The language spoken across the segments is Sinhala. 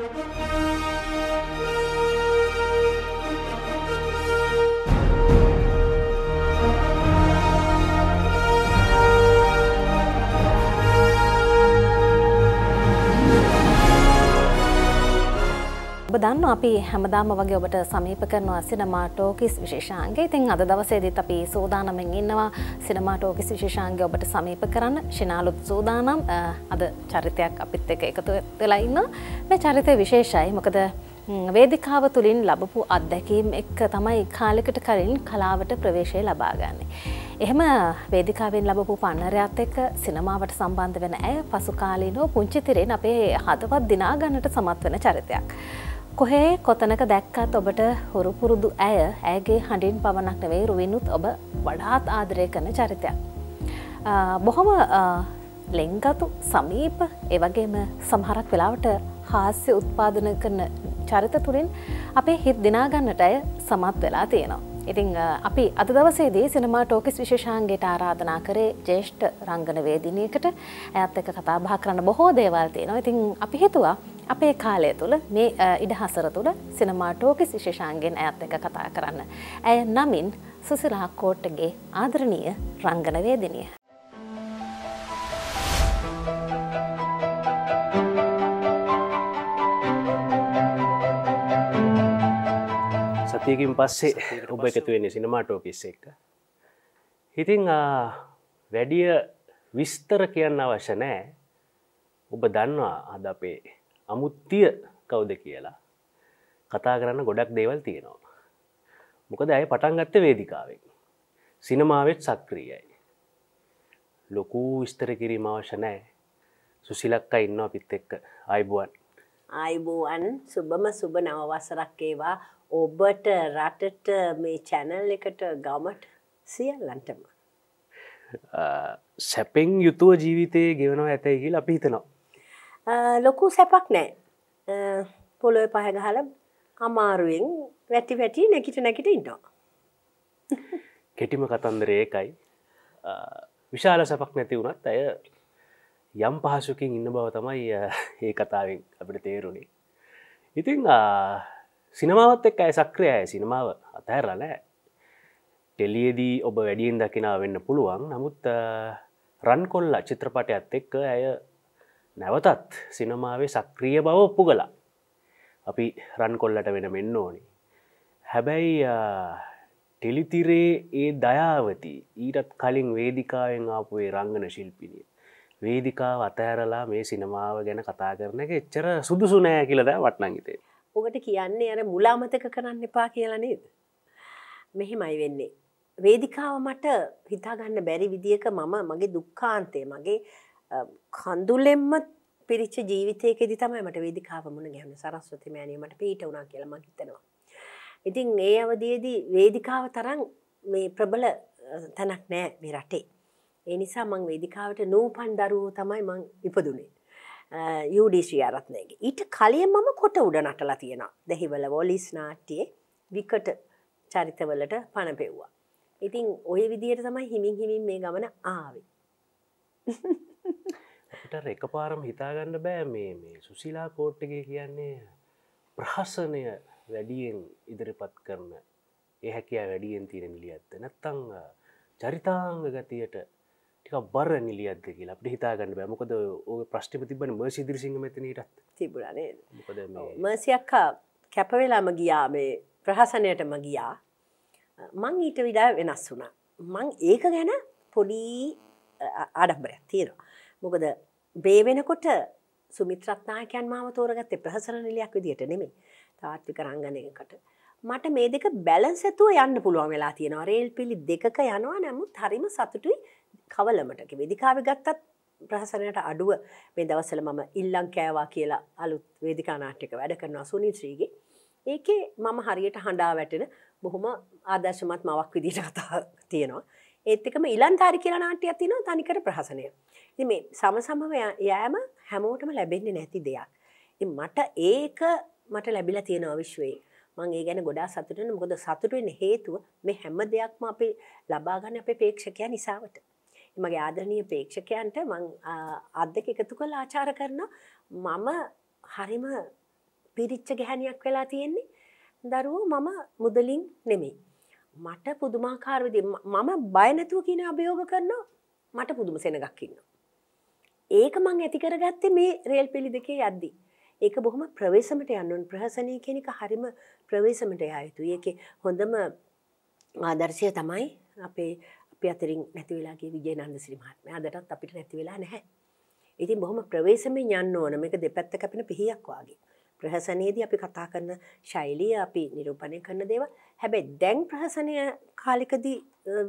Thank you. අපි හැමදාම වගේ ඔබට සමීප කරනවා සිනමා ටෝකිස් විශේෂාන්ගේ ඉතින් අද දවසේදීත් අපි සූදානමෙන් ඉන්නවා සිනමා ටෝකිස් විශේෂාන්ගේ ඔබට සමීප කරන්න ශිනාලුත් සූදානම් අද චරිතයක් අපිත් එක එකතු වෙලා ඉන්න මේ චරිතය විශේෂයි මොකද වේදිකාව තුළින් ලබපු අත්දැකීම් එක්ක තමයි කාලෙකට කලින් කලාවට ප්‍රවේශය ලබාගන්නේ. එහෙම වේදිකාවෙන් ලබපු පන්නරයක්ත් එක්ක සිනමාවට සම්බන්ධ වෙන ඇය පසුකාලීනෝ පුංචිතිරෙන් අපේ හදවත් දිනාගන්නට සමත් වන චරිතයක්. කොහේ කොතනක දැක්කත් ඔබට හොරු පුරුදු ඇය ඇගේ හඬින් පවනක් නෙවෙයි රුවෙනුත් ඔබ වඩාත් ආදරය කරන චරිතයක්. බොහොම ලෙංගතු සමීප ඒවගේම සමහරක් වෙලාවට හාස්‍ය උත්පාදන කරන චරිත තුළින් අපේ හිත් දිනාගන්නට ඇය සමත් වෙලා තියෙනවා. ඉතිං අපි අද දවසේදී සිනමා ටෝකිස් විශේෂාන්ගේට ආරාධනා කරේ ජේෂ්ඨ රංගන වේදිනයකට ඇත් එක කතා බා කරන්න බොහෝ දේවල් තියෙනවා ඉතින් අපි හිතුවා අපේ කාලය තුළ මේ ඉඩහසර තුළ සිනමාටෝකි විශේෂාන්ගෙන් ඇත් එක කතා කරන්න. ඇය නමින් සුසිරාකෝට්ටගේ ආදරණීය රංගනවේදිනිය. සතියකින් පස්සේ ඔබ එකතුවෙන්නේ සිනමාටෝකිස් එක්ක. හිතිං වැඩිය විස්තර කියන්න අවශ්‍ය නෑ ඔබ දන්නවා අද අපේ අමුත්තිය කවුද කියලා කතා කරන්න ගොඩක් දේවල් තියෙනවා. මොකද ඇය පටන්ගත්ත වේදිකාවෙන්. සිනමාවෙත් සක්‍රියයි. ලොකු විස්තර කිරීම අවශ්‍ය නෑ සුසිලක්ක ඉන්න අපිත් එක්ක අයිබුවන්. අයිබෝවන් සුබම සුබ නවවසරක්කේවා ඔබට රටට මේ චැනල් එකට ගමට සියල්ලන්ටම. සැපෙන් යුතුව ජීවිතය ගෙවනව ඇතැයි කියල අපි හිතනවා. ලොකු සැපක් නෑ පොළොව පහගහල අමාරුවෙන් වැටි වැටී නැකිට නැකිට ඉන්නවා. කෙටිම කතන්දර ඒකයි විශාල සැපක් නැති වුණත් ඇය යම් පහසුකින් ඉන්න බව තමයි ඒ කතාවෙන් අපිට තේරුණේ. ඉතිං සිනමාවත් එක් ඇය සක්‍රියය සිනමාව අතහැරලෑ ටෙලියදී ඔබ වැඩියෙන් දකිනා වෙන්න පුළුවන් නමුත් රන් කොල්ල චිත්‍රපටයත් එක්ක ඇය නැවතත් සිනමාවේ සක්‍රිය බව ඔප්පු කලා අපි රන් කොල්ලට වෙන මෙන්න ඕනි හැබැයි ටෙලිතිරේ ඒ දයාවති ඊටත් කලින් වේදිකාවෙන් ආපුේ රංගන ශිල්පිණිය වේදිකාව අතඇරලා මේ සිනමාව ගැන කතා කරන එක එච්චර සුදුසු නෑ කියලද වටනගිතේ ඔකට කියන්නේ අර මුලාමතක කරන්න එපා කියලනේද මෙහෙමයි වෙන්නේ වේදිකාව මට හිතාගන්න බැරි විදික මම මගේ දුක්කාන්තය මගේ කඳුලෙම්ම පිරිච්ච ජීවිතයකෙදි තමයි මට වේදිකාවමුණ ගැන සරස්වති මෑනීමට පීට වුණා කියලා මං හිතනවා. ඉතින් ඒ අවදියේදී වේදිකාව තරම් මේ ප්‍රබල තැනක් නෑ මේ රටේ. ඒ නිසා මං වේදිකාවට නූපන් දරුවෝ තමයි මං ඉපදුනේ. යුඩී ශ්‍රියාරත්නයගේ. ඊට කලින් මම කොට උඩ නටලා තියෙනවා. දෙහිවල වොලිස් නාට්‍යයේ විකට චරිතවලට පණ පෙව්වා. ඉතින් ওই විදියට තමයි හිමින් හිමින් මේ ගමන ආවේ. අපට එක පාරම හිතාගන්න බෑ මේ මේ සුසිලා කෝට්ටගේ කියන්නේ ප්‍රහසනය වැඩියෙන් ඉදිරිපත් කරන ඒ හැකයා වැඩියෙන් තියෙන නිලියත්ත නැත්තං චරිතාංග ගතියට ටික බර නිලියද කියලා අපට හිතාගන්න බෑමකොද ඕ ප්‍රශ්ටිම තිබන ම සිදිරිසිංහ මෙතනටත් තිබුණනේ මර්සියක්කා කැපවෙලාම ගියා මේ ප්‍රහසනයටම ගියා මං ඊට විඩා වෙනස් වුණා මං ඒක ගැන පොඩි ආඩම්බරයක් තියෙනවා මොකද බේ වෙනකොට සුමිත්‍රත්නායකයන් මාව තෝරගත්තේ ප්‍රහසන නිලයක් විදියට නෙමෙයි තාත්වික රංගනයකට. මට මේ දෙක බැලන්ස් ඇතුව යන්න පුළුවන් වෙලා තියෙනවා. රේල් පිලි දෙකක යනවා නමුත් හරිම සතුටුයි කවලමට. වේදිකාවේ ගත්තත් ප්‍රහසනයට අඩුව මේ දවස්වල මම ඉල්ලම් කෑවා කියලා අලුත් වේදිකා නාට්‍යක වැඩ කරනවා සුනිත්‍රීගේ. ඒකේ මම හරියට හඬා වැටෙන බොහොම ආදර්ශමත් මවක් විදිහට කතා තියෙනවා. ඒත් එකම ඉලන්දාරි කියලා නාට්‍යයක් තියෙනවා තනිකර ප්‍රහසනය. මේ සමසමව යෑම හැමෝටම ලැබෙන්නේ නැති දෙයක්. මට ඒක මට ලැබිලා තියෙනවා විශ්වයේ මං ඒ ගැන ගොඩා සතුටන මොකද සතුටුවෙන් හේතුව මේ හැම දෙයක්ම අපි ලබාගන්න අපේ පේක්ෂකය නිසාවට. එමගේ ආදරණීය පේක්ෂකයන්ට මං අත්දක එකතු කළ ආචාර කරන මම හරිම පිරිච්ච ගැහැනයක් වෙලා තියෙන්නේ දරුවෝ මම මුදලින් නෙමේ. මට පුදුමාකාරවිදි මම බයනැතුව කියන අභයෝග කරනවා මට පුදුම සෙනගක්කින්න. ඒක මං ඇති කරගත්තේ මේ රේල් පිළි දෙකේ යද්දී. ඒක බොහොම ප්‍රවේශමට යන්නුන් ප්‍රහසනය කෙනෙක හරිම ප්‍රවේශමට යයුතු ඒකෙ හොඳම ආදර්ශය තමයි අපේ අපි අතරින් නැතිවෙලාගේ විජය නන්ද සිරිමහත්ම අදටත් අපිට නැතිවෙලා නැහැ. ඉතින් බොහොම ප්‍රවේශමෙන් යන්න ඕන මේක දෙපැත්ත කැපෙන පිහියක් වගේ. ප්‍රහසනයේදී අපි කතා කරන ශෛලිය අපි නිරූපණය කරන දේව හැබැයි දැන් ප්‍රහසනය කාලිකදී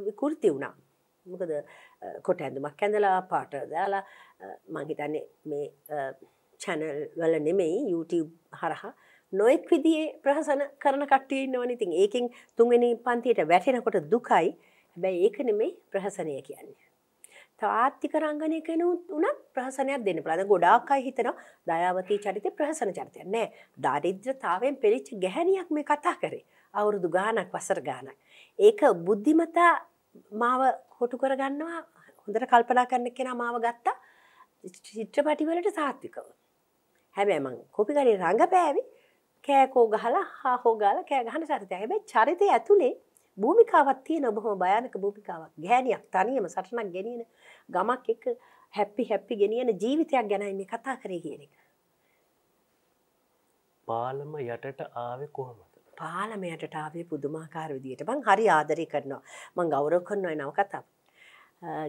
විකෘති වුණා මොකද කොට ඇඳුමක් ඇඳලා පාට දාලා මංහිතන්නේ මේ චැනල් වල නෙමෙයි YouTube හරහා නොයෙක් විදිේ ප්‍රහසන කරන කට්ටිය ඉන්නවන ඉතින් ඒකින් තුන්වෙනි පන්තියට වැටෙනකොට දුකයි හැබැයි ඒක නෙමෙයි ප්‍රහසනය කියන්නේ. තාත්තික රංගනය කෙනුත් උනත් ප්‍රහසනයක් දෙන්න පලද ගොඩාක් අයි හිතන දයාවතී චරිත ප්‍රහසන චරිතය නෑ දරිද්‍රතාවෙන් පිරිච්ච ගැහැනියක් මේ කතා කරේ අවුරුදු ගානක් වසර ගානක්. ඒක බුද්ධිමතා මාව කොටු කරගන්නවා හොඳට කල්පනා කරන්න කෙන මාව ගත්තා චිත්‍රපටිවලට සාත්තිකව. හැබැමං කොපිකරේ රඟපෑවි කෑකෝ ගහලා හාහෝ ගාල කෑ ගහන චරිතය හැබැ චරිතය ඇතුළේ භූමිකාවත් තියෙන ඔබහොම භයානක භූමිකාවක් ගෑනියක් තනියම සටනක් ගෙනියන ගමක් එක හැප්පි හැප්පි ගෙනියන ජීවිතයක් ගැනයි මේ කතා කරේ කියන එක. පාලම යටට ආවේ කොහොමද? පාලමයටටාවේ පුදුමාකාර විදියට බං හරි ආදරය කරනවා මං ගෞරව කරන්නොයි නවකතා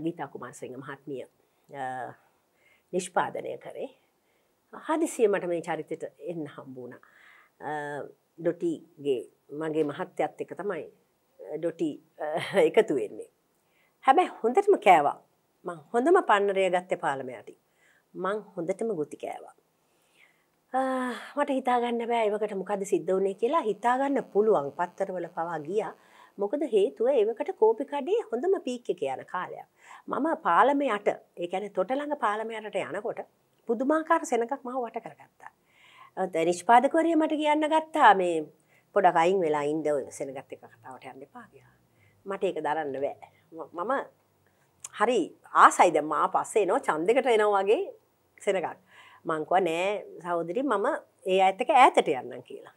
ගීතාකුමාන්සිංහ මහත්මිය නිෂ්පාදනය කරේ හදිසිය මට මේ චරිතයට එන්න හම්බුණ ඩොටීගේ මගේ මහත්්‍යත් එක තමයි ඩොටී එකතු වෙන්නේ හැබැයි හොඳටම කෑවා මං හොඳම පන්නරය ගත්ත පාලමයටි මං හොඳටම ගුති කෑවා මට හිතාගන්න බෑ ඒවකට මොකද සිද්ධ වනේ කියලා හිතාගන්න පුළුවන් පත්තරවල පවා ගියා මොකද හේතුව ඒවකට කෝපිකඩේ හොඳම පීක්ක කියන කාලයක්. මම පාලමයට ඒකැන තොටළඟ පාලමයටට යනකොට පුදුමාකාර සෙනකක් මහ වට කරගත්තා. නිෂ්පාදකවරය මට කියන්න ගත්තා මේ පොඩකයින් වෙලා ඉන්ද සෙනගත්ත එක කතාවට යන්න පාගයා. මට ඒක දරන්න බෑ. මම හරි ආසයිද මා පස්සේ නෝ චන්දකට එනවාගේ සෙනගක්. මංකව නෑ සහෝදරි මම ඒ අඇතක ඈතට යන්නම් කියලා.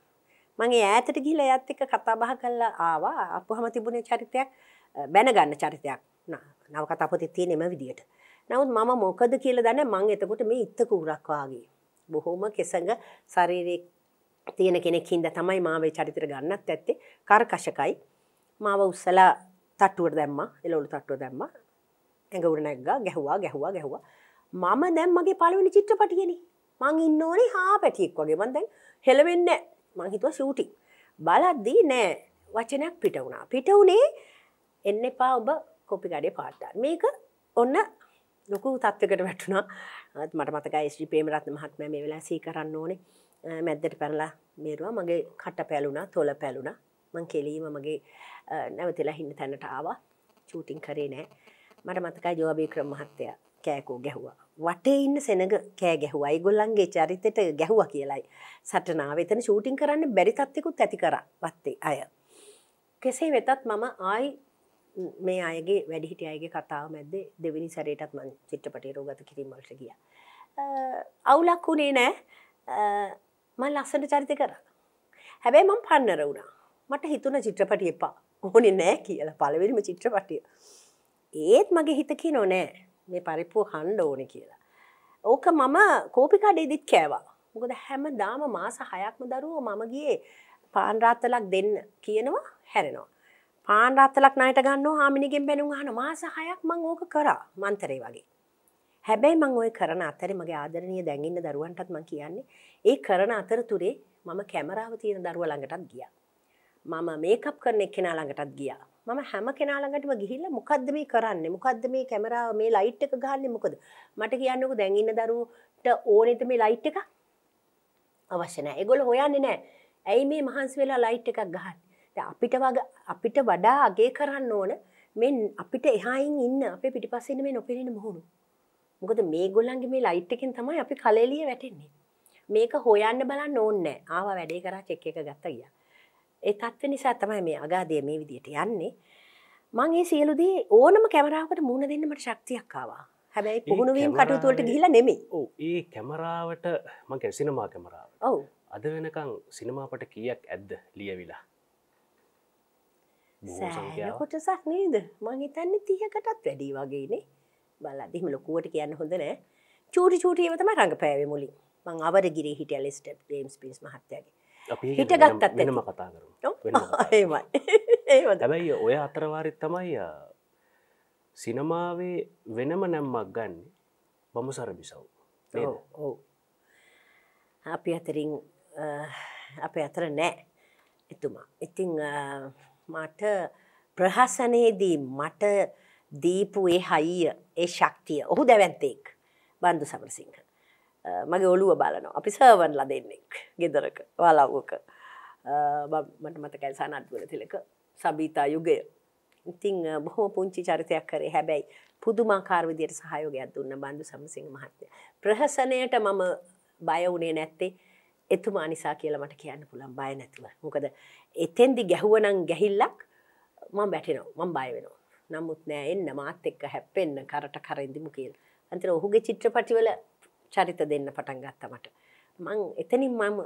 මගේ ඈතට ගිල ඇත් එක කතා බහ කල්ලා ආවා අපහම තිබුණ චරිතයක් බැනගන්න චරිතයක් නව කතාපති තිය නෙම විදිට. නවත් මම මොකද කියල දන්න මං එතකොට මේ ඉත්තක උරක්වාගේ. බොහෝම කෙසඟ සරීරෙක් තියෙන කෙනෙක්හින්ද තමයි මාවේ චරිතර ගන්නත් ඇත්තේ කර්කශකයි මාව උස්සලා තට්ටුවට දැම්ම එලවලු තට්ටුව දැම්ම ඇඟවුර නැක්ග ගැහවා ගැහවා ගැහවා මම දැම් මගේ පලවෙනි චිත්‍රපටියනේ මං ඉන්න ඕනේ හා පැටියෙක් වගේ මන් දැන් හෙලවෙන්න මංහිතුව ෂූටික් බලද්දී නෑ වචනයක් පිට වුණා පිට වුණේ එන්න එපා ඔබ කොපි ගඩේ පාට්ටර් මේක ඔන්න ලොකු තත්වකට වැටුණා මට මතක ස්ි පේමරත් මහත්ම මේ වෙලා සී කරන්න ඕනේ මැද්දට පැරලා මේරුවා මගේ කට පැලුණා තොල පැලුණා මං කෙලීම මගේ නැවතිලා හින්න තැනට ආවා චූටිං කරේ නෑ මට මතකයි ජෝබී ක්‍රම මහත්තයා කෑකෝ ගැහුවා. වටේ ඉන්න සෙනග කෑ ගැහුවා. ඒගොල්ලන්ගේ චරිතෙට ගැහුවා කියලයි. සටනාව එතන ෂූටින් කරන්න බැරි තත්තිකුත් ඇති කරා වත්තේ අය. කෙසේ වෙතත් මම ආයි මේ අයගේ වැඩිහිටිය අයගේ කතාව මැද්දේ දෙවිනි සැරයටත් මං චිත්‍රපටයට ගත කිරීම වලට ගියා. අවුලක් වුණේ නෑ. මම ලස්සන චරිත කරා. හැබැයි මම පන්නර වුණා. මට හිතුණ චිත්‍රපටිය එපා. ඕනේ නෑ කියලා පළවෙනිම චිත්‍රපටිය. ඒත් මගේ හිත කියනෝ නෑ මේ පරිප්පුව කණ්ඩ ඕන කියලා. ඕක මම කෝපිකඩේදිත් කෑවා. මොකද හැම දාම මාස හයක්ම දරුවෝ මම ගියේ පාන්රාත්තලක් දෙන්න කියනවා හැරෙනවා. පාන්රාත්තලක් නයට ගන්න හාමිනිගෙන් බැනුම් අහන මාස හයක් මං ඕක කරා මන්තරේ වගේ. හැබැයි මං ඔය කරන අතරේ මගේ ආදරණීය දැන් ඉන්න දරුවන්ටත් මං කියන්නේ ඒ කරන අතරතුරේ මම කැමරාව තියෙන දරුවා ළඟටත් ගියා. මම මේකප් කරන එක්කෙනා ළඟටත් ගියා. මම හැම කෙනා ළඟටම ගිහිල්ලා මොකද්ද මේ කරන්නේ? මොකද්ද මේ කැමරාව මේ ලයිට් එක ගහන්නේ මොකද? මට කියන්නකෝ දැන් ඉන්න දරුවට ඕනේද මේ ලයිට් එක? අවශ්‍ය නැහැ. ඒගොල්ලෝ හොයන්නේ නැහැ. ඇයි මේ මහන්සි වෙලා ලයිට් එකක් ගහන්නේ? දැන් අපිට වගේ අපිට වඩා අගේ කරන්න ඕන මේ අපිට එහායින් ඉන්න අපේ පිටිපස්සේ ඉන්න මේ නොපෙනෙන මොහොන. මොකද මේගොල්ලන්ගේ මේ ලයිට් එකෙන් තමයි අපි කලෙලිය වැටෙන්නේ. මේක හොයන්න බලන්න ඕනේ නැහැ. ආවා වැඩේ කරා චෙක් එක ගත්තා ගියා. ඒ තත්ත්ව නිසා තමයි මේ අගාදය මේ විදියට යන්නේ. මං ඒ සියලු දේ ඕනම කැමරාවකට මුහුණ දෙන්න මට ශක්තියක් ආවා. හැබැයි පුහුණුවීම් කටයුතු වලට ගිහිලා නෙමෙයි. ඔව් ඒ කැමරාවට මං කියන්නේ සිනමා කැමරාවට. ඔව්. අද වෙනකන් සිනමාපට කීයක් ඇද්ද ලියවිලා? සෑහෙන කොටසක් නේද? මං හිතන්නේ 30කටත් වැඩි වගේනේ. බලන්න එහෙම ලොකුවට කියන්න හොඳ නෑ. චූටි චූටි ඒව තමයි රංගපෑවේ මුලින්. මං අවරගිරේ හිටිය ලෙස්ටර් ජේම්ස් පින්ස් මහත්තයාගේ. හිටගත්තත් වෙනම කතා කර හැබැයි ඔය අතරවාරිත් තමයි සිනමාවේ වෙනම නැම්මක් ගන්න බමුසර බිසව් ඔව අපි අතරින් අප අතර නෑ එතුමා ඉතිං මට ප්‍රහසනයේදී මට දීපු ඒ හයිය ඒ ශක්තිය ඔහු දැවැන්තෙක් බන්දු සමරසිංහ මගේ ඔලුව බලනවා අපි සර්වන් ලදෙන්නෙක් ගෙදරක වලව්වක මට මතකයි සනත්වල තිලක සබීතා යුගය ඉතිං බොහෝ පුංචි චරිතයක් කරේ හැබැයි පුදුමාකාර විදියට සහයෝගයක් දුන්න බන්දු සමසිංහ මහත්තය ප්‍රහසනයට මම බය වුණේ නැත්තේ එතුමා නිසා කියලා මට කියන්න පුළන් බය නැතුව මොකද එතෙන්දි ගැහුවනං ගැහිල්ලක් මං බැටිනවා මං බය වෙනවා නමුත් නෑ එන්න මාත් එක්ක හැප්පෙන්න කරට කරෙන්දිමු කියලා අන්තර ඔහුගේ චිත්‍රපටිවල චරිත දෙන්න පටන් ගත්තා මට. මං එතනින් මම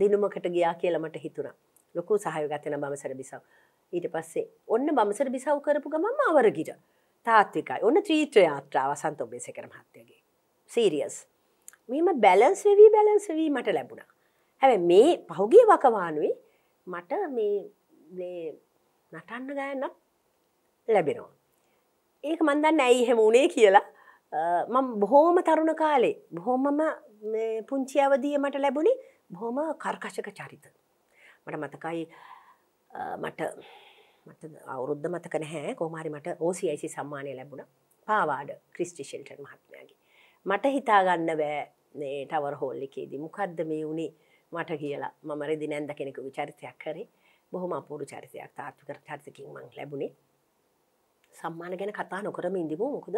දිනුමකට ගියා කියලා මට හිතුණා. ලොකු සහයෝගයක් දෙන බඹසර බිසව. ඊට පස්සේ ඔන්න බඹසර බිසව කරපු ගමන් මම අවරගිර. තාත්විකයි. ඔන්න ත්‍රිත්‍ර යාත්‍රා වසන්ත ඔබේසේකර මහත්තයාගේ. සීරියස්. මෙහෙම බැලන්ස් වෙවි බැලන්ස් වෙවි මට ලැබුණා. හැබැයි මේ පහුගිය වකවානුවේ මට මේ මේ නටන්න ගයන්නත් ලැබෙනවා. ඒක මන් දන්නේ ඇයි එහෙම වුණේ කියලා මම බොහෝම තරුණ කාලේ බොහොමම පුංචි අවදිය මට ලැබුණි බොහොම කර්කශක චරිත. මට මතකයි මට අවුරුද්ධ මතක නැහැ කෝමාරි මට ඕසියිසි සම්මානය ලැබුණ පාවාඩ ක්‍රිස්ටිෂෙල්ටර් මහත්මයාගේ. මට හිතාගන්න බෑ ටවර් හෝල්ලිකේදී මොකක්ද මේ වුණේ මට කියලා මමරදි නැන්ද කෙනෙකු චරිතයක් කරේ බොහොම අපූරු චරිතයක් තාර්ථකර චරිතකින් මං ලැබුණේ සම්මාන ගැන කතා නොකරම ඉඳිබූ මොකද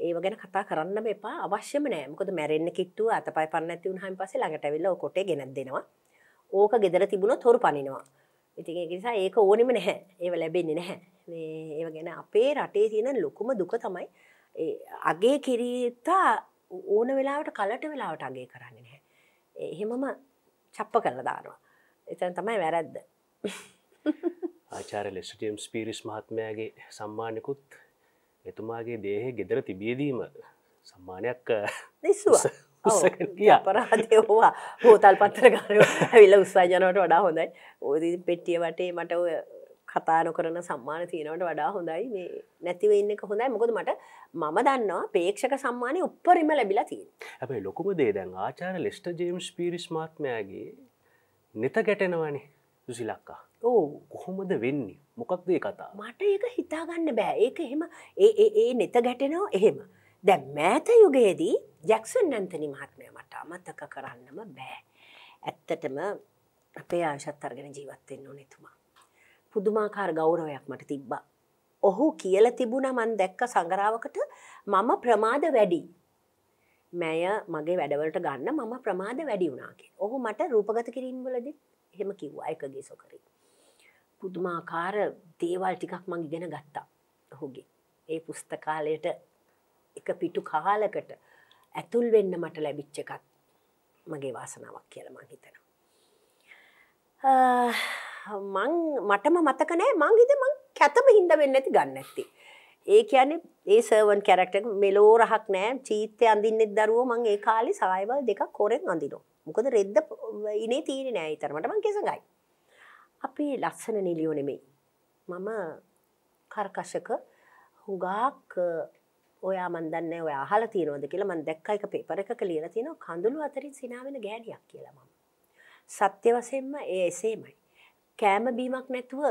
ඒව ගැන කතා කරන්න එපා අවශ්‍යම නෑ මොකද මැරෙන්න කිට්ටුව අතපය පන්න ඇති වුණහන් පස්සේ ළඟට ඇවිල්ලා ඔය කොටේ ගෙනත් දෙනවා. ඕක ගෙදර තිබුණොත් හොරු පනිනවා. ඉතින් ඒක නිසා ඒක ඕනෙම නැහැ. ඒව ලැබෙන්නේ නැහැ. මේ ඒව ගැන අපේ රටේ තියෙන ලොකුම දුක තමයි ඒ අගේ කිරීතා ඕන වෙලාවට කලට වෙලාවට අගේ කරන්නේ නැහැ. එහෙමම චප්ප කරලා දානවා. එතන තමයි වැරද්ද. ආචාර්ය ලෙස්ටියම් ස්පීරිස් මහත්මයාගේ සම්මානකුත් එතුමාගේ දේහෙ ගෙදර තිබියදීම සම්මානයක් පරහවා හෝතල් පත්තර කාර ඇවිල උත්සාජනට වඩා හොඳයි ඕදී පෙට්ටිය වටේ මට කතාන කරන සම්මාන තියනවට වඩා හොඳයි මේ නැතිව ඉන්න හොඳයි මොකද මට මම දන්නවා පේක්ෂක සම්මානය උපරිම ලැබිලා තිය ඇැයි ලොකුම දේ දැන් ආචාර ලෙස්ට ජේම්ස් පිරිස් මාත්මයාගේ නෙත ගැටෙනවනේ දුසිලක්කා ඕ කොහොමද වෙන්නේ මොකක්දේ කතා මට ඒක හිතාගන්න බෑ ඒක එහෙම ඒ නෙත ගැටෙනෝ එහෙම දැ මෑත යුගයේදී ජැක්සන් නැන්තනි මහත්මය මට අමත්තක කරන්නම බෑ ඇත්තටම අපේ ආශත් අර්ගෙන ජීවත්වෙන්න ඕනෙතුමා පුදුමාකාර ගෞරවයක් මට තිබ්බා ඔහු කියල තිබුණ මන් දැක්ක සඟරාවකට මම ප්‍රමාද වැඩි මෑය මගේ වැඩවලට ගන්න මම ප්‍රමාද වැඩි වුණනාගේ ඔහු මට රූපගත කිරීම්වලද හෙම කිව්වා එකගේ සොකරින් පුදුමාකාර දේවල් ටිකක් මං ඉගෙන ගත්තා ඔහුගේ ඒ පුස්තකාලයට එක පිටු කාලකට ඇතුල් වෙන්න මට ලැබිච්ච එකක් මගේ වාසනාවක් කියලා මං හිතන මං මටම මතකනෑ මංගේද මං කැතම හින්ද වෙන්න ඇති ගන්න ඇති ඒ කියන්නේ ඒ සර්වන් කැරක්ට මෙලෝ රහක් නෑ චීතය අඳින්නෙත් දරුවෝ මං ඒ කාලි සායවල් දෙක කොරෙන් අඳිනෝ මොකද රෙද්ද ඉනේ තීරණ නෑ තරමට මං කෙසඟයි අපි ලස්සන නිලියෝ නෙමෙයි. මම කර්කශක හුඟාක් ඔයා මන් දන්න ඔය අහල තියෙනවද කියලා මන් දැක්ක එක පේපර එකක ලියලා තියෙනවා කඳුළු අතරින් සිනා වෙන ගෑණියක් කියලා මම. සත්‍ය වශයෙන්ම ඒ එසේමයි. කෑම බීමක් නැතුව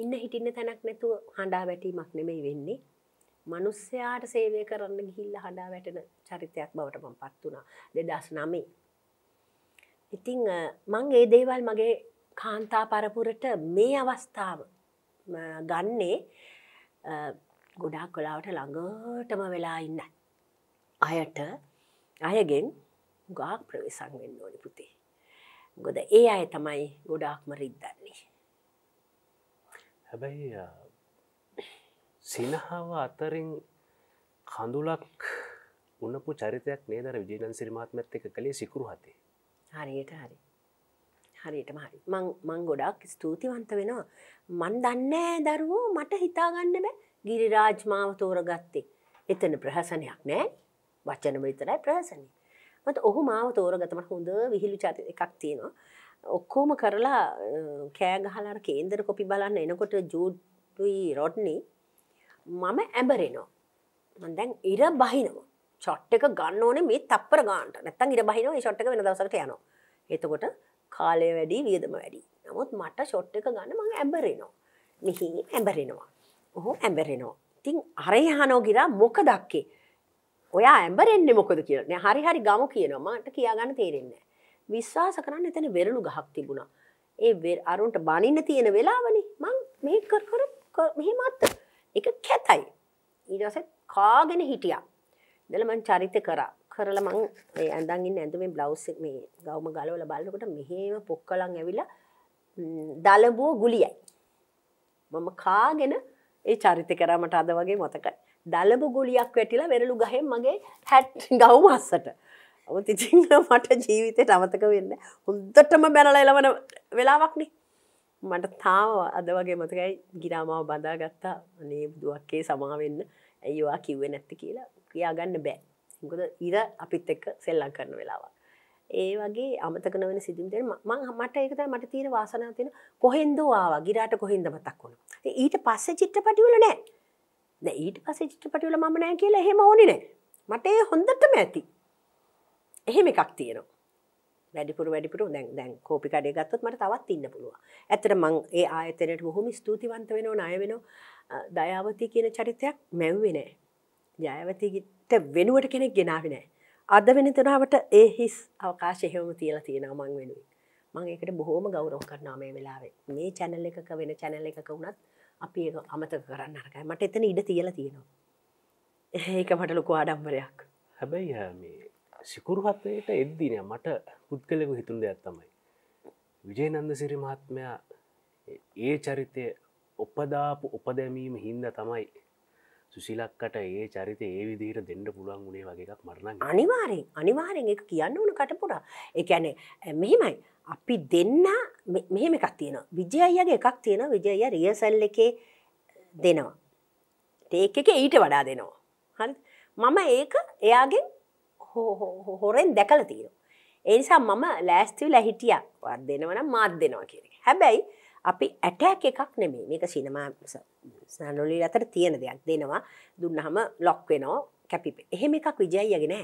ඉන්න හිටින්න තැනක් නැතුව හඬා වැටීමක් නෙමෙයි වෙන්නේ. මිනිස්යාට සේවය කරන්න ගිහිල්ලා හඬා වැටෙන චරිතයක් බවට මම පත් වුණා 2009. ඉතින් මං ඒ දේවල් මගේ කාන්තා පරපුරට මේ අවස්ථාව ගන්නේ ගොඩාක් කොලාවට ළඟටම වෙලා ඉන්න. අයට අයගෙන් ගාක් ප්‍රවේසන් වෙන්න ඕනි පුතේ. ගොද ඒ අය තමයි ගොඩාක්ම රිද්දන්නේ. හැබැයි සිනහාව අතරින් කඳුලක් උන්නපු චරිතයක් නේදර විජීනන් සිරිමාත්මැත් එක කළේ සිකුරු හතේ. හරියට හරි. හරියටම හරි මං මං ගොඩක් ස්තුතිවන්ත වෙනවා මන් දන්නෑ දරුවෝ මට හිතාගන්න බෑ ගිරිරාජ් මාව තෝරගත්තේ එතන ප්‍රහසනයක් නෑ වචනම විතරයි ප්‍රහසනය මත ඔහු මාව තෝරගතම හොඳ විහිලු චාති එකක් තියෙනවා ඔක්කෝම කරලා කෑගහලාර කේන්දර කොපි බලන්න එනකොට ජූඩුයි රොඩ්නි මම ඇබරෙනවා මන්දැන් ඉර බහිනවා චොට්ටක ගන්න ඕනේ මේ තප්පර ගාන්ට නැත්තන් ඉර බහිනවා ෂොට්ටක වෙන දවසට යනවා එතකොට කාලය වැඩි වියදම වැඩි නමුත් මට ෂොට් එක ගන්න මං ඇඹරෙනවා මෙහි ඇඹරෙනවා ඔහු ඇඹරෙනවා තින් අරයහනෝගිරා මොක දක්කේ ඔයා ඇඹරෙන්නේ මොකද කියන හරි හරි ගම කියනවා මට කියාගන්න තේරෙන්නේ විශ්වාස කරන්න එතන වෙරළු ගහක් තිබුණා ඒ අරුන්ට බනින්න තියෙන වෙලාවනේ මං මේ කර කර මෙහෙම අත්ත එක කැතයි ඊට පස්සේ කාගෙන හිටියා ඉතල මං චරිත කරා කරලා මං මේ ඇඳන් ඉන්න ඇඳුමෙන් බ්ලවුස් එක මේ ගවුම ගලවලා බලනකොට මෙහෙම පොක්කලන් ඇවිලා දලබුව ගුලියයි. මම කාගෙන ඒ චරිතය කරා මට අද වගේ මතකයි. දලබු ගුලියක් වැටිලා වෙරළු ගහෙන් මගේ හැට් ගවුම අස්සට. ඔහොත් ඉතින් මට ජීවිතේට අමතක වෙන්නේ හොඳටම බැනලා එළවන වෙලාවක්නේ. මට තාම අද වගේ මතකයි ගිරාමාව බදාගත්තා. අනේ දුවක්කේ සමා වෙන්න. ඇයි ඔයා කිව්වේ නැත්තේ කියලා කියාගන්න බෑ. මොකද ඉර අපිත් එක්ක සෙල්ලම් කරන වෙලාවක්. ඒ වගේ අමතක නොවන සිදුවීම් දෙන මම මට ඒක තමයි මට තියෙන වාසනාව තියෙන කොහෙන්දෝ ආවා ගිරාට කොහෙන්ද මතක් වුණා. ඊට පස්සේ චිත්‍රපටි වල නෑ. දැන් ඊට පස්සේ චිත්‍රපටි වල මම නෑ කියලා එහෙම ඕනේ නෑ. මට ඒ හොඳටම ඇති. එහෙම එකක් තියෙනවා. වැඩිපුර වැඩිපුර දැන් දැන් කෝපි කඩේ ගත්තොත් මට තවත් ඉන්න පුළුවන්. ඇත්තට මං ඒ ආයතනයට බොහොම ස්තුතිවන්ත වෙනවා ණය වෙනවා. දයාවති කියන චරිතයක් මැව්වේ නෑ. ජයවති වෙනුවට කෙනෙක් ගෙනාවේ නෑ. අද වෙන තනාවට ඒ හිස් අවකාශ එහෙම තියලා තියෙනවා මං වෙනුවෙන්. මම ඒකට බොහොම ගෞරව කරනවා මේ වෙලාවේ. මේ channel එකක වෙන channel එකක වුණත් අපි ඒක අමතක කරන්න අරගයි. මට එතන ඉඩ තියලා තියෙනවා. ඒක මට ලොකු ආඩම්බරයක්. හැබැයි මේ සිකුරුහත්වයට එද්දිනය මට පුද්ගලෙකු හිතුන් දෙයක් තමයි. විජයනන්ද සිරි මහත්මයා ඒ චරිතය ඔපදාපු උපදැමීම හින්ද තමයි සුසිලක්කට ඒ චරිත ඒ විදිහට දෙන්න පුළුවන් උනේ වගේක් මරණ අනිවාරෙන් අනිවාරෙන් එක කියන්න ඕන කටපුරා එකැන මෙහෙමයි අපි දෙන්න මෙහෙම එකක් තියෙන විජය අයගේ එකක් තියෙන විජය රියසැල් එකේ දෙනවා ඒක එක ඊට වඩා දෙනවා හරි මම ඒක එයාගෙන් හොරෙන් දැකල තියෙන එනිසා මම ලෑස්තිව ලැහිටියක් වත් දෙනවන මාත් දෙනවා කියන හැබැයි අපි ඇටෑක් එකක් නෙමේ මේක සිනමා සනොලි අතර තියෙන දෙයක් දෙනවා දුන්නහම ලොක් වෙනවා කැපිපේ එහෙම එකක් විජයයගෙන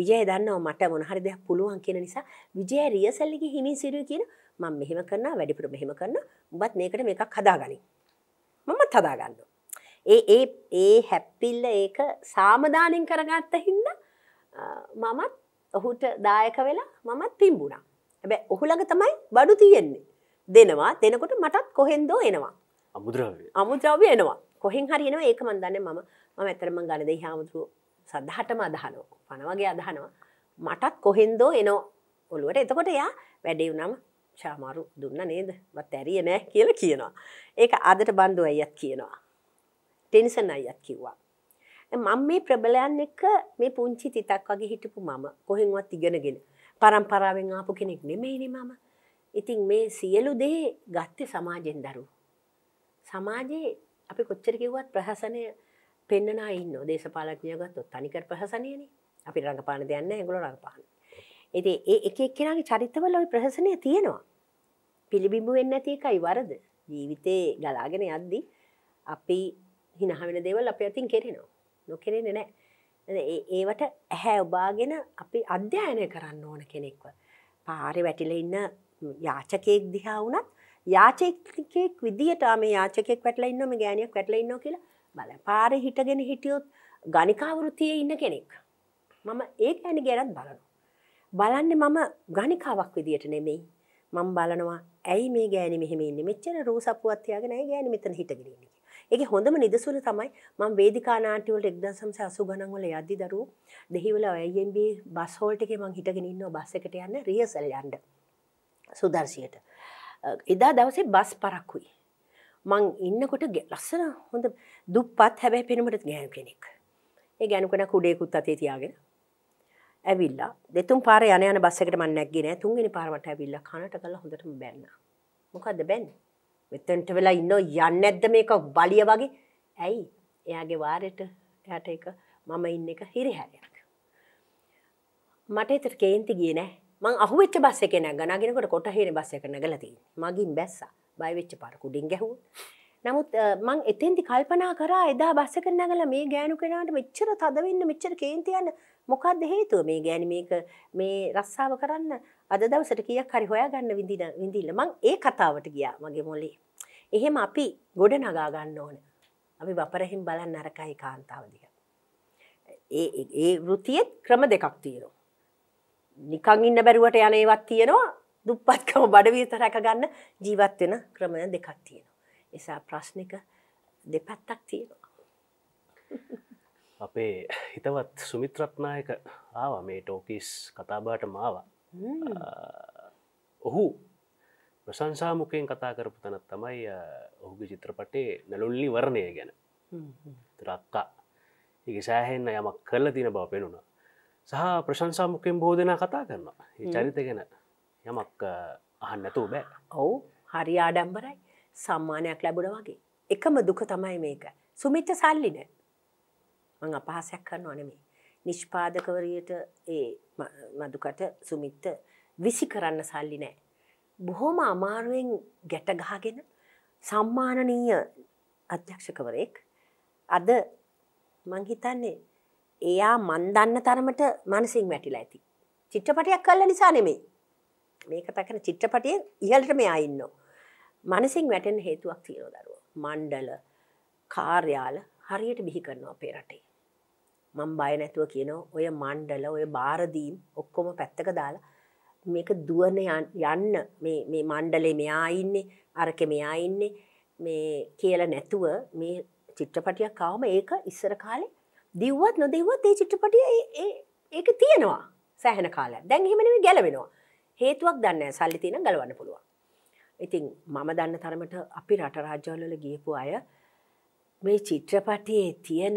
විජය දන්නවා මට මොනහරි දෙයක් පුළුවන් කියන නිසා විජය රියසල්ලිගේ හිමින් සිරුව කියන මම මෙහෙම කරනවා වැඩිපුර මෙහෙම කරනවා උඹත් මේකට මේකක් හදාගනි මමත් හදාගන්නවා ඒ ඒ ඒ හැප්පිල්ල ඒක සාමදානෙන් කරගත්ත හින්දා මමත් ඔහුට දායක වෙලා මමත් පිම්බුණා හැබැයි ඔහු ළඟ තමයි බඩු තියෙන්නේ දෙනවා දෙනකොට මටත් කොහෙන්දෝ එනවා අමුද්‍රව්‍ය අමුද්‍රව්‍ය එනවා කොහෙන් හරිනවා ඒක මන්දන්න මම ම ඇතරම ගලද හාමුදුරුව සදහටම අදහනෝ පනවගේ අදහනවා මටත් කොහෙන්දෝ එනෝ ඔළුවට එතකොට එයා වැඩේ නම් චාමාරු දුන්න නේද වත් ඇරිය නෑ කියල කියනවා. ඒක අදට බන්ධුව අයත් කියනවා. ටෙනිසන් අයත් කිව්වා. මං මේ ප්‍රබලයන් එක්ක මේ පුංචි තිතක් වගේ හිටපු මම කොහෙන්වත් ඉගෙනගෙන පරම්පරාවෙන් ආපු කෙනෙක් නෙමෙයිනේ මම ඉතින් මේ සියලු දේ ගත්තේ සමාජෙන් දරුවෝ. සමාජයේ අපි කොච්චර කිව්වත් ප්‍රහසනය පෙන්නනා ඉන්න දේශපාලඥයෝ ගත්තොත් තනිකර ප්‍රහසනයනේ. අපි රඟපාන දෙයක් නැහැ ඒගොල්ලෝ රඟපාන. ඉතින් ඒ එක එක්කෙනාගේ චරිතවල ওই ප්‍රහසනය තියෙනවා. පිළිබිඹු වෙන්නේ නැති එකයි වරද. ජීවිතේ ගලාගෙන යද්දී අපි hina වෙන දේවල් අපි අතින් කෙරෙනවා. නොකෙරෙන්නේ නැහැ. ඒවට ඇහැ ඔබාගෙන අපි අධ්‍යයනය කරන්න ඕන කෙනෙක්ව. පාරේ වැටිලා ඉන්න යාචකයෙක් දිහා වුණත් යාචකෙක් විදිහට මේ යාචකෙක් වැටලා ඉන්නවා මේ ගෑණියෙක් වැටලා ඉන්නවා කියලා බලන්න. පාරේ හිටගෙන හිටියොත් ගණිකා වෘත්තියේ ඉන්න කෙනෙක්. මම ඒ ගෑණි ගැනත් බලනවා. බලන්නේ මම ගණිකාවක් විදිහට නෙමෙයි. මම බලනවා ඇයි මේ ගෑණි මෙහෙම ඉන්නේ? මෙච්චර රෝසප්පුවක් තියාගෙන ඇයි ගෑණි මෙතන හිටගෙන ඉන්නේ? ඒකේ හොඳම නිදසුන තමයි මම වේදිකා නාට්‍ය වලට 1980 ගණන් වල යද්දි දරුවෝ දෙහිවල IMB බස් හෝල්ට් එකේ මම හිටගෙන ඉන්නවා බස් එකට යන්න රියසල් යන්න. සුදර්ශයට එදා දවසේ බස් පරක්කුයි මං ඉන්නකොට ලස්සන හොඳ දුප්පත් හැබැයි පෙනුමට ගෑනු කෙනෙක් ඒ ගැනු කෙන කුඩේකුත් අතේ තියාගෙන ඇවිල්ලා දෙතුන් පාර යන යන බස් එකට මම නැග්ගේ නෑ තුන්වෙනි පාරමට ඇවිල්ලා කනට ගලලා හොඳටම බැන්නා මොකද්ද බැන්නේ මෙතෙන්ට වෙලා ඉන්නෝ යන්නේ නැද්ද මේක බලිය වගේ ඇයි එයාගේ වාරෙට එයාට එක මම ඉන්න එක හිරිහැරයක් මට ඒතර කේන්ති ගියේ නෑ මං අහුවෙච්ච බස් එක නැගනගෙනකොට කොට හේන බස් එක නැගලතින් මගින් බැස්ස බයිවෙච්ච පරකුඩින් ගැහු නමුත් මං එතෙන්දි කල්පනා කරා එදා බස්ස එක නැගල මේ ගෑනු කෙනාට මෙච්චර තදවෙන්න මෙච්චර කේන්තියන්න මොකක්ද හේතුව මේ ගෑනි මේක මේ රස්සාව කරන්න අද දවසට කියක් හරි හොයා ගන්න විඳින විඳිල්ල මං ඒ කතාවට ගියා මගේ මොලේ එහෙම අපි ගොඩ නගා ගන්න ඕන අපි වපරහින් බලන්න අරකයි කාන්තාව දිග ඒ ඒ වෘතියෙත් ක්‍රම දෙකක් තියෙනවා නිකං ඉන්න බැරුවට යන ඒවත් තියෙනවා දුප්පත්කම බඩවිත රැකගන්න ජීවත් වෙන ක්‍රමය දෙකක් තියෙනවා. එසා ප්‍රශ්නික දෙපැත්තක් තියෙනවා. අපේ හිතවත් සුමිත්‍රත්නායක ආවා මේ ටෝකිස් කතාබාට මාව ඔහු ප්‍රසංසාමුකයෙන් කතා කරපු තැනත් තමයි ඔහුගේ චිත්‍රපටේ නැලුල්ලි වරණය ගැන තරක්කා ඒ සෑහෙන්න යමක් කරල තින බව පෙනුණා සහ ප්‍රශංසාමුකෙන් බෝධනා කතා කරනවා චරිතගෙන යමක් අහන්න නැතුව බෑ ඔවු හරි ආඩම්බරයි සම්මානයක් ලැබුණ වගේ එකම දුක තමයි මේක සුමිච්ච සල්ලි නෑ මං අපහසයක් කරනවා නෙමේ නිෂ්පාදකවරයට ඒ මදුකට සුමිත්ත විසි කරන්න සල්ලි නෑ බොහොම අමාරුවෙන් ගැටගහගෙන සම්මානනීය අධ්‍යක්ෂකවරයෙක් අද මංහිතන්නේ එයා මන් දන්න තරමට මනසින් වැටිලා ඇති. චිත්‍රපටයක් කල්ල නිසා නෙමෙයි. මේක තකන චිත්‍රපටය ඉහලට මෙයා ඉන්න. මනසින් වැටෙන් හේතුවක් තියෙන දරුව. මණ්ඩල කාර්යාල හරියට බිහි කරනවා අපේ රටේ. මං බය නැතුව කියනවා ඔය මණ්ඩල ඔය බාරදීම් ඔක්කොම පැත්තක දාලා මේක දුවන යන්න මේ මේ මණ්ඩලේ මෙයා ඉන්නේ අරක මෙයා ඉන්නේ මේ කියලා නැතුව මේ චිත්‍රපටියක් කවම ඒක ඉස්සර කාලේ දිව්වත් නොදෙවත් ඒ චිත්‍රපටිය ඒක තියෙනවා සෑහෙන කාලයක් දැන් එහෙමනෙම ගැලවෙනවා හේතුවක් දන්න සල්ලි තියෙන ගලවන්න පුළුවන් ඉතින් මම දන්න තරමට අපි රට රාජ්‍යවලල ගියපු අය මේ චිත්‍රපටයේ තියෙන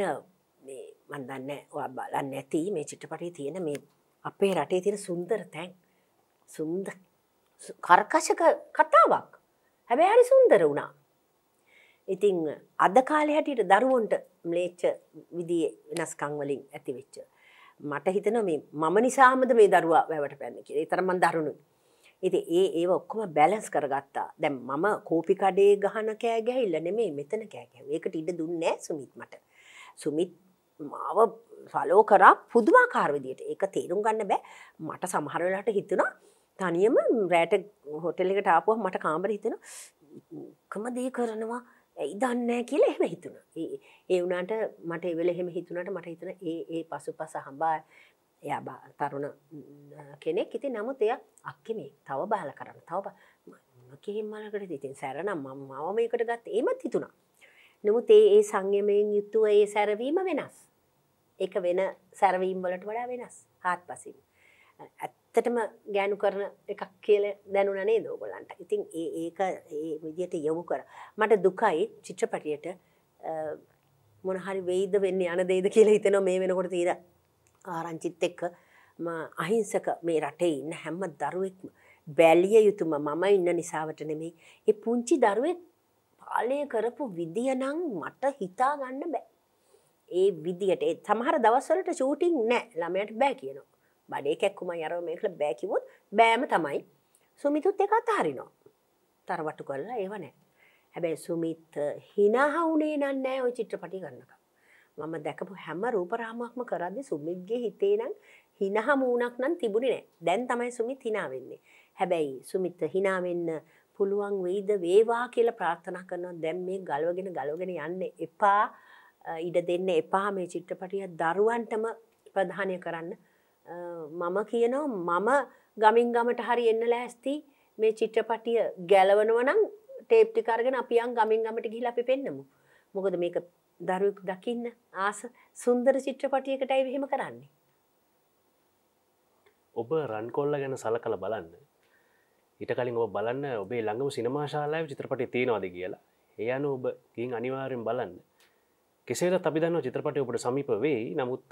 මන් දන්න බලන්න ඇති මේ චිත්‍රපටේ තියෙන මේ අපේ රටේ තියෙන සුන්දර තැන් සුන්ද කර්කශක කතාවක් හැබැ හරි සුන්දර වුණා ඉතිං අද කාලෙ හැටියට දරුවන්ට ම්ලේච්ච විදිිය වෙනස්කං වලින් ඇතිවෙච්ච. මට හිතන මේ මම නිසාමද මේ දරුවා වැවට පැන්න කියෙ තරමන් දරුණු. ඉති ඒ ඒ ඔක්කොම බැලස් කරගත්තා දැම් මම කෝපිකඩේ ගහන කෑ ගැහිල්ල නෙමේ මෙතන කෑකැව ඒකට ඉඩ දුන්නෑ සුමිත්මට. සුමිත් මාව සලෝ කරා පුදුමාකාරවිදියට ඒක තේරුම් ගන්න බෑ මට සමහරවෙලාට හිතුනා තනියම රෑට හොටෙලිකට ආපුුව මට කාමර හිතෙන කම දේ කරනවා ඉදන්නෑ කියල එහෙම හිතුණ ඒ වනාට මට එවෙල එහෙම හිතුනට මට හිතන ඒ පසු පස හම්බා එය තරුණ කෙනෙක් ඉති නමුත් එය අක්කි මේ තව බාල කරන්න තව කිහිම්මලකට ඉතින් සැරනම් මම මවමයකට ගත් ඒමත් හිතුණා නමුත් ඒ ඒ සංයමයෙන් යුත්තුව ඒ සැරවීම වෙනස් එක වෙන සැරවීම් වලට වඩා වෙනස් හත් පසින් ඇත් ඇත්තටම ගෑනු කරන එකක් කියල දැනුනේ දෝගොලන්ට ඉතින් ඒ ඒක ඒ විදියට යොමු කර මට දුකයි චිත්‍රපටියට මොනහරි වෙයිද වෙන්න යන දෙයිද කියලා හිතනවා මේ වෙනකොට තීර ආරංචිත් එක්ක අහිංසක මේ රටේ ඉන්න හැම්ම දරුවෙක්ම බැලිය යුතුම මම ඉන්න නිසාවට නෙමේ ඒ පුංචි දරුවෙක් පාලය කරපු විදියනං මට හිතා ගන්න බෑ ඒ විදියට සමහර දවස්වලට ෂූටිං නෑ ළමයට බෑ කියනවා බඩේ කැක්කුම යරව මේකල බෑකිවොත් බෑම තමයි සුමිතුත් එක අතහරිනවා තරවට්ටු කරලා ඒව නෑ හැබැයි සුමිත් හිනාහවුනේ නන්නෑ ඔය චිත්‍රපටි කරන්නක මම දැකපු හැම රූපරාමක්ම කරද්දි සුමිත්ගේ හිතේ නම් හිනහමූනක් නම් තිබුණි නෑ දැන් තමයි සුමිත් හිනාවෙන්නේ හැබැයි සුමිත් හිනාවෙන්න පුළුවන් වෙයිද වේවා කියලා ප්‍රාර්ථනා කරනවා දැන් මේ ගලවගෙන ගලවගෙන යන්න එපා ඉඩ දෙන්න එපා මේ චිත්‍රපටිය දරුවන්ටම ප්‍රධානය කරන්න මම කියනවා මම ගමින් ගමට හරි එන්න ලෑස්ති මේ චිත්‍රපටිය ගැලවනවනම් ටේප්ටි කරගෙන අපි යන් ගමින් ගමට ගිහිල්ලා අපි පෙන්නමු. මොකද මේක දරුවෙක් දකින්න ආස සුන්දර චිත්‍රපටියකටයි එහෙම කරන්නේ. ඔබ රන්කොල්ල ගැන සලකලා බලන්න. ඊට කලින් ඔබ බලන්න ඔබේ ළඟම සිනමා ශාලාවේ චිත්‍රපටි තියෙනවද කියලා. ඒ අනුව ඔබ ගින් අනිවාර්යෙන් බලන්න. කෙසේද අපි දන්න චිත්‍රපටය ඔබට සමීප වෙයි. නමුත්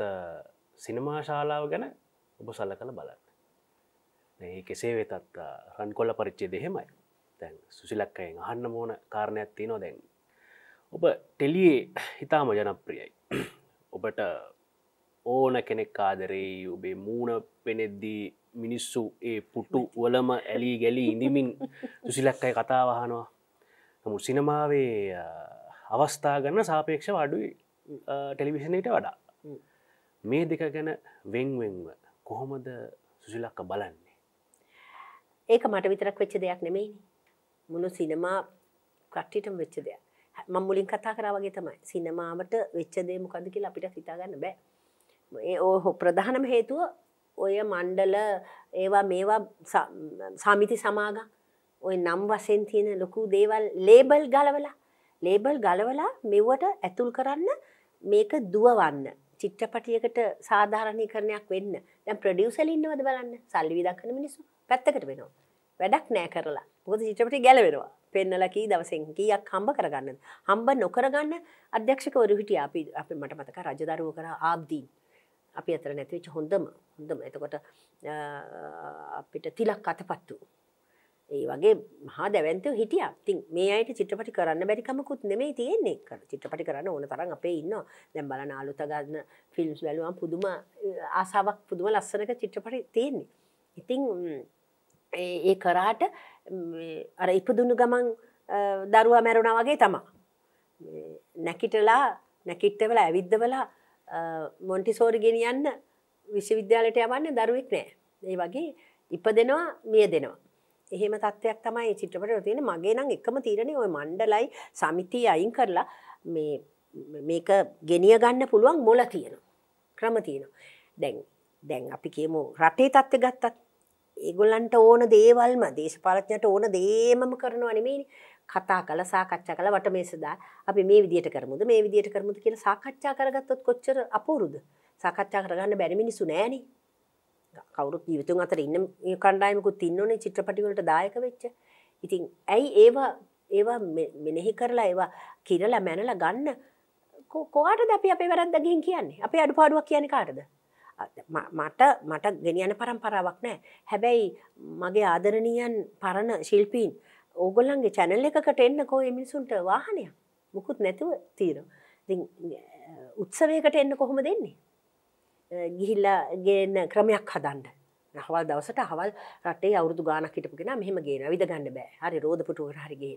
සිනමා ශාලාව ගැන ඔබ සල කළ බලන්න ඒ කෙසේ වෙතත් රන් කොල්ල පරිච්චේ දෙහෙමයි තැන් සුසිලක්කයෙන් අහන්න මෝන කාරණයක් තිය නො දැන් ඔබ ටෙලියේ හිතාම ජනප්‍රියයි ඔබට ඕන කෙනෙක් ආදරේ ඔබේ මූුණ පෙනෙද්දී මිනිස්සු ඒ පුටු වලම ඇලි ගැලි ඉඳමින් සුසිලක්කයි කතාවහනවා නමු සිනමාවේ අවස්ථා ගන්න සාපේක්ෂ වඩුයි ටෙලිවිෂනයට වඩා මේ දෙක ගැන වෙන්වෙන්ව කොහොමද සුසිලක්ක බලන්නේ ඒක මට විතරක් වෙච්ච දෙයක් නෙමෙයි මුළු සිනමා කට්ටිටම වෙච්ච දෙයක් මම මුලින් කතා කරා වගේ තමයි සිනමාවට වෙච්ච දේ මොකද්ද කියලා අපිට හිතාගන්න බෑ ඒ ඕ ප්‍රධානම හේතුව ඔය මණ්ඩල ඒවා මේවා සමිති සමාගම් ඔය නම් වශයෙන් තියෙන ලොකු දේවල් ලේබල් ගලවලා ලේබල් ගලවලා මෙවට ඇතුල් කරන්න මේක දුවවන්න චිත්‍රපටියකට සාධාරණීකරණයක් වෙන්න දැන් ප්‍රොඩියුසර් ඉන්නවද බලන්න සල්ලි විදක් කරන මිනිස්සු පැත්තකට වෙනවා වැඩක් නෑ කරලා මොකද චිත්‍රපටි ගැලවෙනවා පෙන්නලා කී දවසෙන් කීයක් හම්බ කරගන්නද හම්බ නොකරගන්න අධ්‍යක්ෂකවරු හිටියා අපි අපි මට මතක රජදරුව කරා ආබ්දීන් අපි අතර නැතිවෙච්ච හොඳම හොඳම එතකොට අපිට තිලක් අතපත්තු ඒ වගේ මහා දැවන්තව හිටිය තින් මේ අයට චිත්‍රපටි කරන්න බැරිකමකුත් නෙමේ තියෙන්නේ කර චිත්‍රපටි කරන්න ඕන තරන් අපේ ඉන්න දැම් බල නාලුත ගන්න ෆිල්ම්ස් වැලුවන් පුදුම ආසාාවක් පුදුම ලස්සනක චිත්‍රපටි තියෙන්නේ. ඉතිං ඒ කරාට අර ඉපදුුණු ගමන් දරුවා මැරුණ වගේ තමා. නැකිටලා නැකිට්ටවල ඇවිද්ධවලා මොන්ටිසෝරි ගෙනියන්න විශ්වවිද්‍යාලට යවන්න දරුවෙක් නෑ. ඒ වගේ ඉප දෙනවා මිය දෙනවා. එහෙම තත්ත්වයක් තමයි චිත්‍රපට තියෙන මගේ නම් එකම තීරණය ඔය මණ්ඩලයි සමිතිය අයින් කරලා මේ මේක ගෙනිය ගන්න පුළුවන් මොල තියෙනවා ක්‍රම තියෙනවා දැන් දැන් අපි කියමු රටේ තත්ත්ව ගත්තත් ඒගොල්ලන්ට ඕන දේවල්ම දේශපාලඥට ඕන දේමම කරනවා නෙමෙයිනේ කතා කළ සාකච්ඡා කළ වට මේ සදා අපි මේ විදියට කරමුද මේ විදියට කරමුද කියලා සාකච්ඡා කරගත්තොත් කොච්චර අපූරුද සාකච්ඡා කරගන්න බැරි මිනිස්සු නෑනේ කවුරුත් ජීවිතුන් අතර ඉන්න කණ්ඩායමකුත් ඉන්නවනේ චිත්‍රපටිවලට දායක වෙච්ච. ඉතින් ඇයි ඒවා ඒවා මෙනෙහි කරලා ඒවා කිරලා මැනලා ගන්න කොහටද අපි අපේ වැරද්ද ගිහින් කියන්නේ? අපේ අඩුපාඩුවක් කියන්නේ කාටද? මට මට ගෙනියන પરම්පරාවක් නැහැ. හැබැයි මගේ ආදරණීයන් පරණ ශිල්පීන් ඕගොල්ලන්ගේ channel එකකට එන්නකෝ මේ මිනිසුන්ට වාහනයක්. මුකුත් නැතුව తీරන. ඉතින් උත්සවයකට එන්න කොහොමද එන්නේ? ගිහිල්ලා ගේන ක්‍රමයක් හදන්ඩ හවල් දවසට හවල් රටේ අවුරදු ගානක් හිටපුගෙන මෙහම ගේ විදගන්න බෑ හරි රෝධපුටුව හරිගේ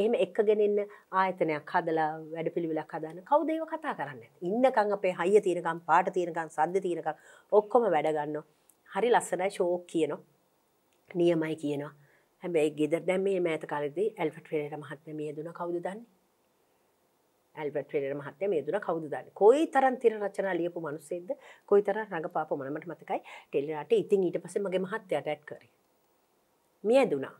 එහෙම එක්කගෙනන්න ආයතනයක් හදලා වැඩ පිළිවිලක් හදන්න කවදේව කතා කරන්න ඉන්නකං අපේ හය තීරකම් පාට තීරකම් සද්ධ තීරකම් ඔක්කොම වැඩගන්න හරි ලස්සනයි ශෝක් කියනවා නියමයි කියනවා හැබැයි ගෙදර දැම් මේ මෑත කාලෙදී ඇල්ෆට ්‍රේට මහත්ම මියදුන කවුද දන්නේ ඇල්බට වෙඩ මහත්ය මේ දුන කවුද දන්න කොයි තරන් තිර රචනා ලියපු මනුස්සේද කොයි තර රඟ පාප මනමට මතකයි ටෙල්ලරට ඉතින් ඊට පස මගේ මහත්තයට ඇට් කර මියදුනා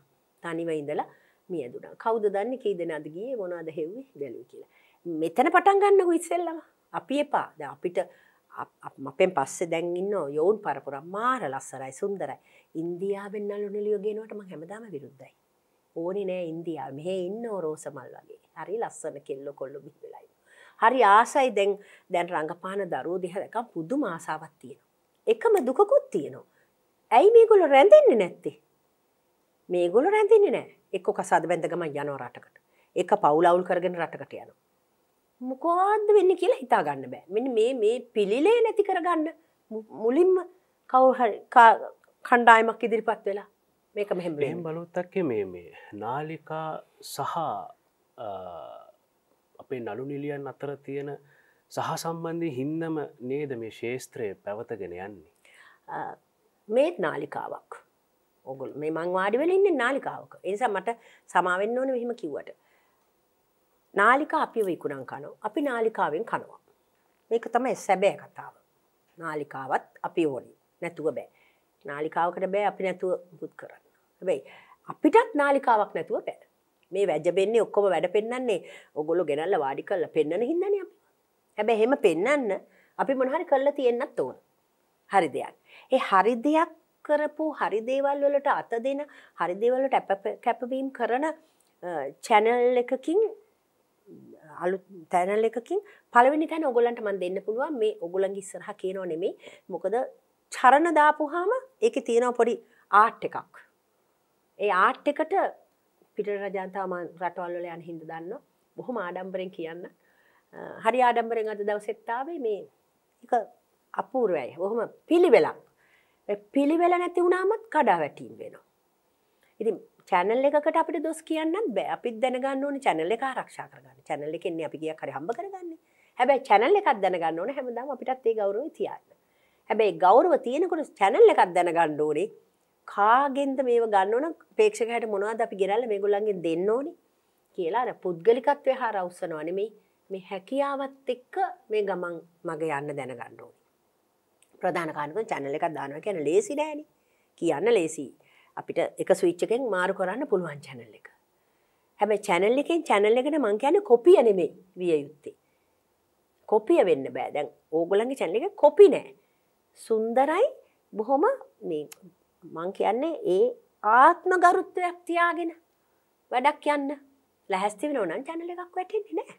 තනිව ඉඳලා මියදුනා කවුද දන්න කී දෙනාද ගිය මොනාද හෙව්වේ දැලු කියලා මෙතන පටන් ගන්නකු ඉස්සෙල්ලම අපි එපා ද අපිට අපෙන් පස්සේ දැන්ඉන්න යෝන් පරපුර මාර ලස්සරයි සුන්දරයි ඉන්දියාවෙන් අලුනලියෝ ගෙනවට ම හැමදාම විරුද්ධයි ඕනි නෑ ඉන්දියා මෙහෙ ඉන්න රෝසමල් වගේ හරි ලස්සන කෙල්ලො කොල්ලො බිහිවෙලයි. හරි ආසයි දැන් දැන් රඟපාන දරුවෝ දිහ දැකම් පුදුම ආසාවක් තියෙනවා. එකම දුකකුත් තියෙනවා. ඇයි මේගොල්ලෝ රැඳෙන්නේ නැත්තේ? මේගොල්ලෝ රැඳෙන්නේ නෑ. එක්ක කසාද බැඳ ගමන් යනවා රටකට. එක පවුලවුල් කරගෙන රටකට යනවා. මොකෝද්ද වෙන්නේ කියලා හිතා ගන්න බෑ. මෙන්න මේ මේ පිළිලේ නැති කරගන්න මුලින්ම කවුරු කණ්ඩායමක් ඉදිරිපත් වෙලා මේක මෙහම එහම බලොත්තක්ක මේ මේ නාලිකා සහ අපේ නලු නිලියන් අතර තියෙන සහ සම්බන්ධය හින්නම නේද මේ ශේස්ත්‍රය පැවතගෙන යන්නේ මේත් නාලිකාවක් ඔගුල් මේ මංවාඩිවල ඉන්න නාලිකාවක එනිසා මට සමාවෙන්න ඕන මෙහෙම කිව්වට නාලිකා අපි විකුණන් කනෝ අපි නාලිකාවෙන් කනවා මේක තමයි සැබෑ කතාව නාලිකාවත් අපි ඕනි නැතුව බෑ නාලිකාවකට බෑ අපි නැතුව බුද් කරන්න හැබැයි අපිටත් නාලිකාවක් නැතුව පැ මේ වැජබෙන්නේ ඔක්කොම වැඩ පෙන්න්නේ ඔගොලු ගෙනල්ල වාඩි කල්ල පෙන්න්න හිදන හැබැ හෙම පෙන්න්න අපි මොහරි කරලා තියෙන්න්නත් ඕන හරි දෙයක්. ඒ හරි දෙයක් කරපු හරි දේවල් වලට අත දෙන හරි දේවල්ලට කැපවීම් කරන චැනල් එකකින් අලු තැනල් එකකින් පළවෙනි තැන ඔගොලන්ට මන් දෙන්න පුළුවන් මේ ඔගොලන්ගේ ඉස්සරහ කියනෝ නෙමේ මොකද චරණ දාපුහාම ඒක තියෙනව පොඩි ආට් එකක් ඒ ආට් එකට පිට රජාන්තාම රටවල්ල යන හිද දන්න බොහොම ආඩම්බරෙන් කියන්න හරි ආඩම්බරෙන් අද දවසෙත්තාවේ මේ එක අපූර්වයි බොහොම පිළිවෙලක් පිළිවෙල නැති වුණාමත් කඩා වැටීම් වෙනවා. ඉති චැනල් එකට අපට දොස් කියන්න බෑ අපිත් දැනගන්න ඕන චැනල එක රක්ෂා කරගන්න චැනල එකෙන්නේ අපි කිය කර හම්බ කරගන්න හැබැයි චැනල් එකක් දැනගන්න ඕන හැමදාම අපිටත් ඒ ගෞරව තියන්න. හැබැයි ගෞරව තියෙනකොට චැනල් එකක් දැනගන්න ඕනේ කාගෙන්ද මේ ගන්නන පේක්ෂකට මොනවද අපි ගෙරල්ල මේ ගොල්ලන්ගෙන් දෙන්න ඕනි කියලා පුද්ගලිකත්වය හා රවස්සනවන මේ මේ හැකියාවත් එක්ක මේ ගමන් මග යන්න දැනගන්න ඕනි. ප්‍රධානකානක චැනල එකක් දානව කියන ලේසි නෑන කියන්න ලේසි අපිට එක සවිච්චකෙන් මාරු කරන්න පුළුවන් චැනල් එක. හැබැ චැනල් එකෙන් චැනල් එකට මං කියන කොපිය නෙමේ විය යුත්තේ. කොපිය වෙන්න බෑදැන් ඕගොලන්ගේ චැනල එක කොපි නෑ. සුන්දරයි බොහොම මං කියන්නේ ඒ ආත්ම ගරුත්වයක් තියාගෙන වැඩක් යන්න ලැහැස්ති වෙන ඕනන් චැනල එකක් වැටෙන්නේ නෑ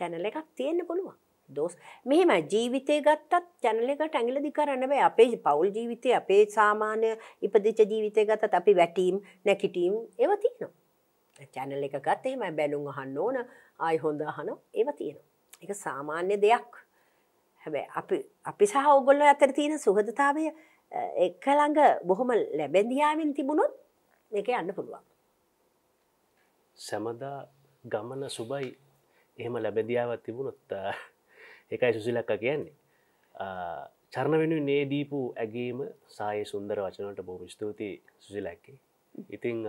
චැනල එකක් තියෙන්න්න පුළුවන් දෝස් මෙහෙම ජීවිතය ගත්තත් චැනල එක ටැඟිල දි කරන්න බෑ අපේ පවුල් ජීවිතය අපේ සාමාන්‍ය ඉපදිච ජීවිතය ගතත් අපි වැටීම් නැකිටීම් ඒව තියෙනවා චැනල එක ගත් එහෙම බැලුම් අහන්න ඕන ආයි හොඳ අහන ඒව තියෙනවා එක සාමාන්‍ය දෙයක් හැබැ අපි අපි සහ ඔගොල්ලො අතර තියෙන සුහදතාවය එක ළඟ බොහොම ලැබැඳියාවෙන් තිබුණොත් එක යන්න පුළුවන්. සැමදා ගමන සුබයි එහෙම ලැබැදියාවත් තිබුණොත් එකයි සුසිලක්ක කියන්නේ. චරණ වෙන නේදීපු ඇගේම සාය සුන්දර වචනට බොහම ස්තුතියි සුසිලැක්කේ. ඉතිං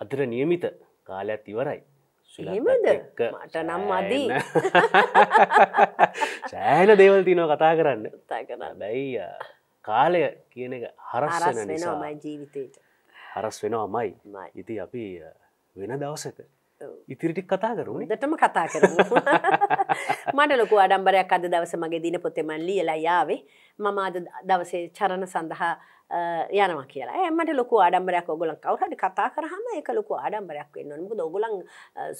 අදර නියමිත කාලයක් ඉවරයි. මට නම් අදී සෑන දේවල් තිනව කතා කරන්න බැයි කාලය කියන එක හරස් වෙනවා ජීවිතයට හරස් වෙනවා මයි ඉති අපි වෙන දවසක ඉතිරිටික් කතා කරු දටම කතා කර මට ලොකු අඩම්බරයක් අද දවස මගේ දින පොතෙමන් ලියලා යාවේ මම අද දවසේ චරණ සඳහා යනවා කියලා එමට ලොකු අඩම්බරයක් ඔගොලන් කවරහට කතා කරහම එක ලොකු අඩම්බරයක් වෙන්න නොමුද ඔගොලන්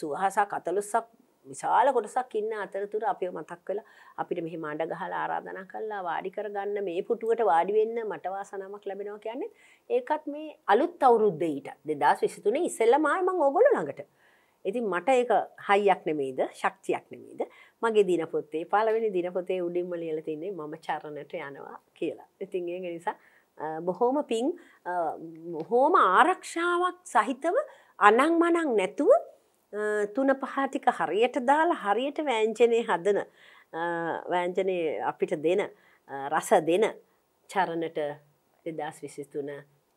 සුවහසා කතලුස්සක් විශාල කොටසක් ඉන්න අතරතුර අපිව මතක් කළා අපිට මෙහෙම අඬ ගහලා ආරාධනා කළා වාඩි කරගන්න මේ පුටුවට වාඩි වෙන්න මට වාසනාවක් ලැබෙනවා කියන්නේ ඒකත් මේ අලුත් අවුරුද්දේ ඊට 2023 ඉස්සෙල්ලාම ආයේ මම ඕගොල්ලෝ ළඟට ඉතින් මට ඒක හයියක් නෙමෙයිද ශක්තියක් නෙමෙයිද මගේ දිනපොතේ පළවෙනි දිනපොතේ උඩින්ම ලියලා තින්නේ මම චරණට යනවා කියලා. ඉතින් ඒක නිසා බොහොම පිං බොහොම ආරක්ෂාවක් සහිතව අනං මනං නැතුව තුන පහටික හරියට දාලා හරියට වෑංජනය හදන වෑංජනය අපිට දෙන රස දෙන චරණට දෙදස් විසිතුන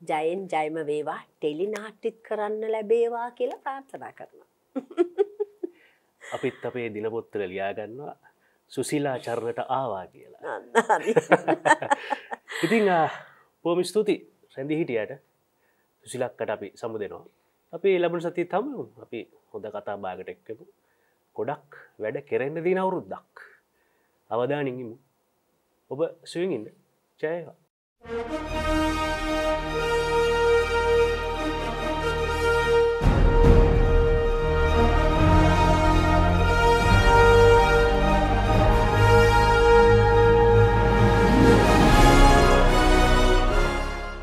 ජයෙන් ජයම වේවා ටෙලි නාට්ටිත් කරන්න ලැබේවා කියලා ප්‍රාර්ථනා කරනවා. අපිත් අපේ දිනපොත්තර ලියාගන්නවා සුසිලා චරණට ආවා කියලා ඉතිං පෝමි ස්තුති රැඳිහිටියට සුසිලක්කට අපි සමු දෙනවා අපි ලබන සති තම අපි හොඳ කතා බාගට එක්කපු ගොඩක් වැඩ කෙරෙන්න දී අවුරුද්දක් අවදානිගිමු ඔබ සුවිගන්න ජයවා Thank you.